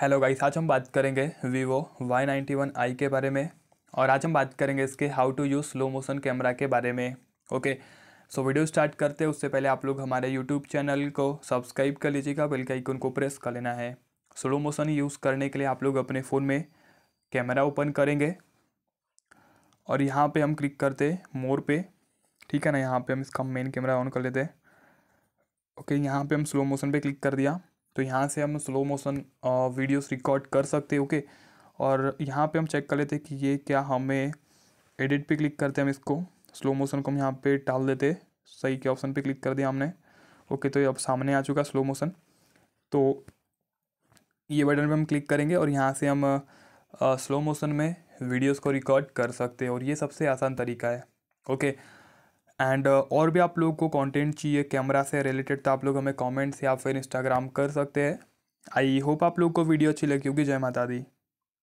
hello guys आज हम बात करेंगे Vivo Y ninety one I के बारे में और आज हम बात करेंगे इसके how to use slow motion camera के बारे में ओके सो वीडियो स्टार्ट करते हैं उससे पहले आप लोग हमारे यूट्यूब चैनल को सब्सक्राइब कर लीजिएगा बेल का आइकन को प्रेस कर लेना है स्लो मोशन यूज़ करने के लिए आप लोग अपने फ़ोन में कैमरा ओपन करेंगे और यहाँ पर हम क्लिक करते मोर पे ठीक है ना यहाँ पर हम इसका मेन कैमरा ऑन कर लेते ओके यहाँ पर हम स्लो मोशन पर क्लिक कर दिया तो यहाँ से हम स्लो मोशन वीडियोस रिकॉर्ड कर सकते ओके और यहाँ पे हम चेक कर लेते कि ये क्या हमें एडिट पे क्लिक करते हैं हम इसको स्लो मोशन को हम यहाँ पे टाल देते सही के ऑप्शन पे क्लिक कर दिया हमने ओके तो ये अब सामने आ चुका स्लो मोशन तो ये बटन पे हम क्लिक करेंगे और यहाँ से हम स्लो मोशन में वीडियोज़ को रिकॉर्ड कर सकते हैं और ये सबसे आसान तरीका है ओके एंड uh, और भी आप लोगों को कंटेंट चाहिए कैमरा से रिलेटेड तो आप लोग हमें कमेंट्स या फिर इंस्टाग्राम कर सकते हैं आई होप आप लोग को वीडियो अच्छी लगी होगी जय माता दी